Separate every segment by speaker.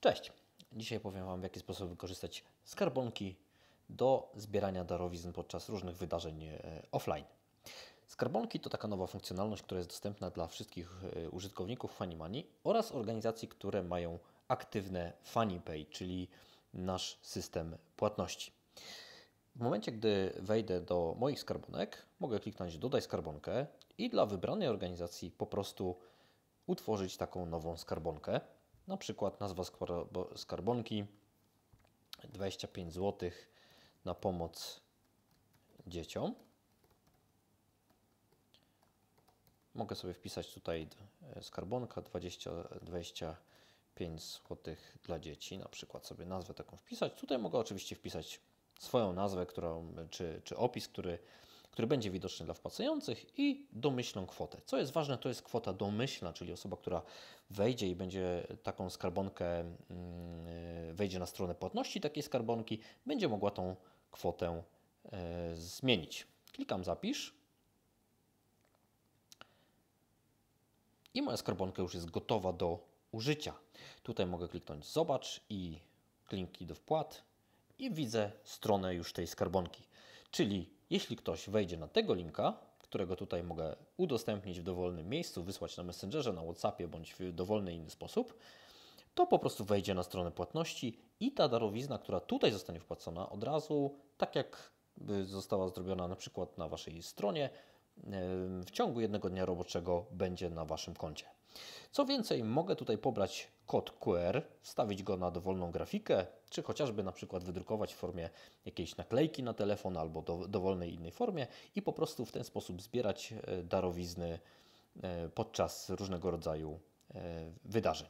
Speaker 1: Cześć! Dzisiaj powiem Wam, w jaki sposób wykorzystać skarbonki do zbierania darowizn podczas różnych wydarzeń e, offline. Skarbonki to taka nowa funkcjonalność, która jest dostępna dla wszystkich e, użytkowników FaniMani oraz organizacji, które mają aktywne FaniPay, czyli nasz system płatności. W momencie, gdy wejdę do moich skarbonek, mogę kliknąć dodaj skarbonkę i dla wybranej organizacji po prostu utworzyć taką nową skarbonkę. Na przykład nazwa skarbonki 25 zł na pomoc dzieciom. Mogę sobie wpisać tutaj e, skarbonka 20, 25 zł dla dzieci, na przykład sobie nazwę taką wpisać. Tutaj mogę oczywiście wpisać swoją nazwę, którą, czy, czy opis, który który będzie widoczny dla wpłacających i domyślną kwotę. Co jest ważne, to jest kwota domyślna, czyli osoba, która wejdzie i będzie taką skarbonkę, mm, wejdzie na stronę płatności takiej skarbonki, będzie mogła tą kwotę e, zmienić. Klikam zapisz. I moja skarbonka już jest gotowa do użycia. Tutaj mogę kliknąć zobacz i klinki do wpłat i widzę stronę już tej skarbonki. Czyli jeśli ktoś wejdzie na tego linka, którego tutaj mogę udostępnić w dowolnym miejscu, wysłać na Messengerze, na WhatsAppie bądź w dowolny inny sposób, to po prostu wejdzie na stronę płatności i ta darowizna, która tutaj zostanie wpłacona od razu, tak jak y, została zrobiona na przykład na Waszej stronie, w ciągu jednego dnia roboczego będzie na Waszym koncie. Co więcej, mogę tutaj pobrać kod QR, wstawić go na dowolną grafikę, czy chociażby na przykład wydrukować w formie jakiejś naklejki na telefon albo do, dowolnej innej formie i po prostu w ten sposób zbierać e, darowizny e, podczas różnego rodzaju e, wydarzeń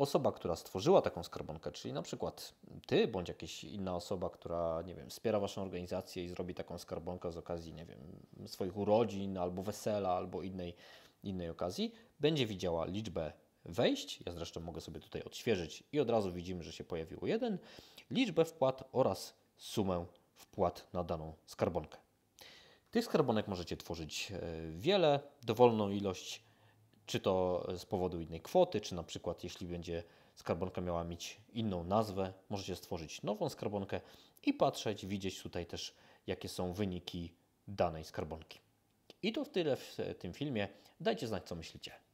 Speaker 1: osoba, która stworzyła taką skarbonkę, czyli na przykład ty bądź jakaś inna osoba, która, nie wiem, wspiera waszą organizację i zrobi taką skarbonkę z okazji, nie wiem, swoich urodzin albo wesela, albo innej, innej okazji, będzie widziała liczbę wejść. Ja zresztą mogę sobie tutaj odświeżyć i od razu widzimy, że się pojawiło jeden, liczbę wpłat oraz sumę wpłat na daną skarbonkę. Tych skarbonek możecie tworzyć e, wiele, dowolną ilość czy to z powodu innej kwoty, czy na przykład jeśli będzie skarbonka miała mieć inną nazwę, możecie stworzyć nową skarbonkę i patrzeć, widzieć tutaj też jakie są wyniki danej skarbonki. I to w tyle w tym filmie. Dajcie znać co myślicie.